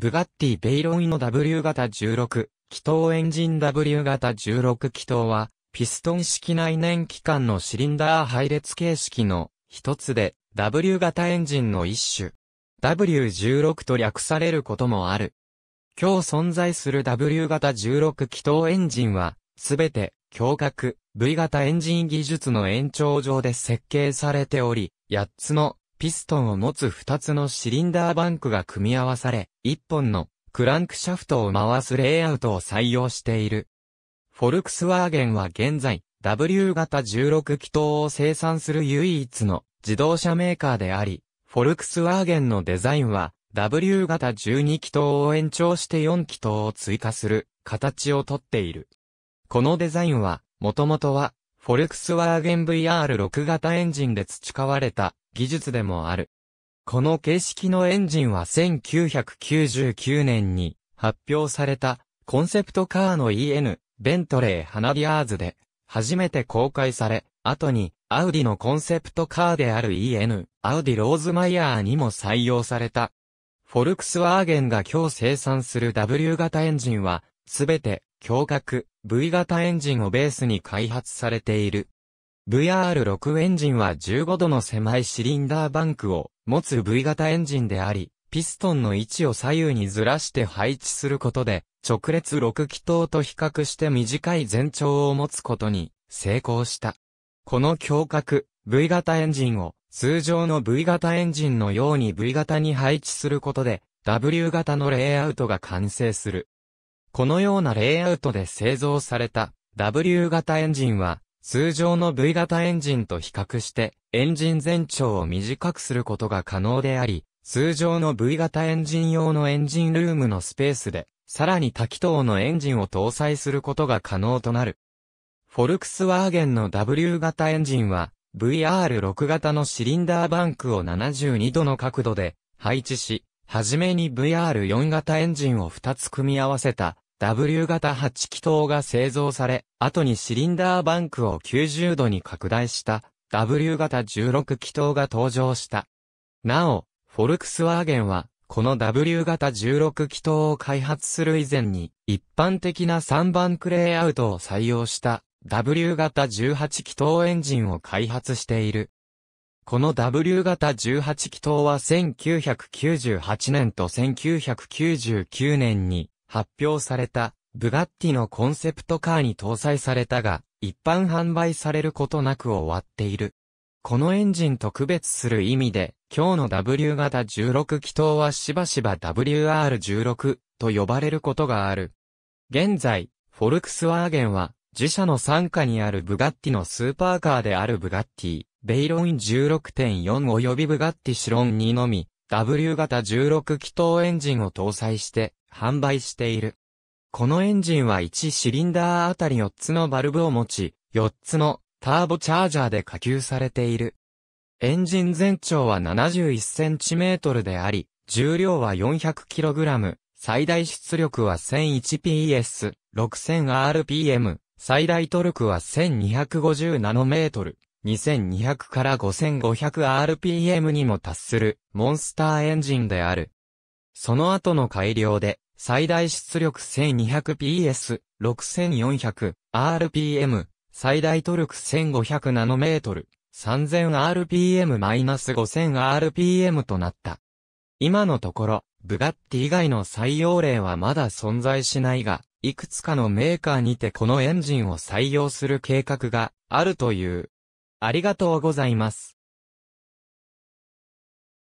ブガッティ・ベイロンの W 型16、気筒エンジン W 型16気筒は、ピストン式内燃機関のシリンダー配列形式の一つで、W 型エンジンの一種。W16 と略されることもある。今日存在する W 型16気筒エンジンは、すべて、強角、V 型エンジン技術の延長上で設計されており、8つのピストンを持つ2つのシリンダーバンクが組み合わされ、1本のクランクシャフトを回すレイアウトを採用している。フォルクスワーゲンは現在、W 型16気筒を生産する唯一の自動車メーカーであり、フォルクスワーゲンのデザインは W 型12気筒を延長して4気筒を追加する形をとっている。このデザインは、もともとは、フォルクスワーゲン VR6 型エンジンで培われた技術でもある。この形式のエンジンは1999年に発表されたコンセプトカーの EN ベントレーハナディアーズで初めて公開され、後にアウディのコンセプトカーである EN アウディローズマイヤーにも採用された。フォルクスワーゲンが今日生産する W 型エンジンは、すべて、強角、V 型エンジンをベースに開発されている。VR6 エンジンは15度の狭いシリンダーバンクを持つ V 型エンジンであり、ピストンの位置を左右にずらして配置することで、直列6気筒と比較して短い全長を持つことに成功した。この強角 V 型エンジンを通常の V 型エンジンのように V 型に配置することで W 型のレイアウトが完成する。このようなレイアウトで製造された W 型エンジンは通常の V 型エンジンと比較して、エンジン全長を短くすることが可能であり、通常の V 型エンジン用のエンジンルームのスペースで、さらに多気筒のエンジンを搭載することが可能となる。フォルクスワーゲンの W 型エンジンは、VR6 型のシリンダーバンクを72度の角度で配置し、はじめに VR4 型エンジンを2つ組み合わせた W 型8気筒が製造され、後にシリンダーバンクを90度に拡大した W 型16気筒が登場した。なお、フォルクスワーゲンは、この W 型16気筒を開発する以前に、一般的な3番クレイアウトを採用した W 型18気筒エンジンを開発している。この W 型18気筒は1998年と1999年に発表された、ブガッティのコンセプトカーに搭載されたが、一般販売されることなく終わっている。このエンジンと区別する意味で、今日の W 型16気筒はしばしば WR16 と呼ばれることがある。現在、フォルクスワーゲンは、自社の傘下にあるブガッティのスーパーカーであるブガッティ、ベイロイン16.4及びブガッティシロン2のみ、W 型16気筒エンジンを搭載して、販売している。このエンジンは1シリンダーあたり4つのバルブを持ち、4つのターボチャージャーで下級されている。エンジン全長は 71cm であり、重量は 400kg、最大出力は 1001PS、6000rpm、最大トルクは 1250nm、2200から 5500rpm にも達するモンスターエンジンである。その後の改良で、最大出力 1200PS、6400RPM、最大トルク 1500nm、3000rpm-5000rpm となった。今のところ、ブガッティ以外の採用例はまだ存在しないが、いくつかのメーカーにてこのエンジンを採用する計画があるという。ありがとうございます。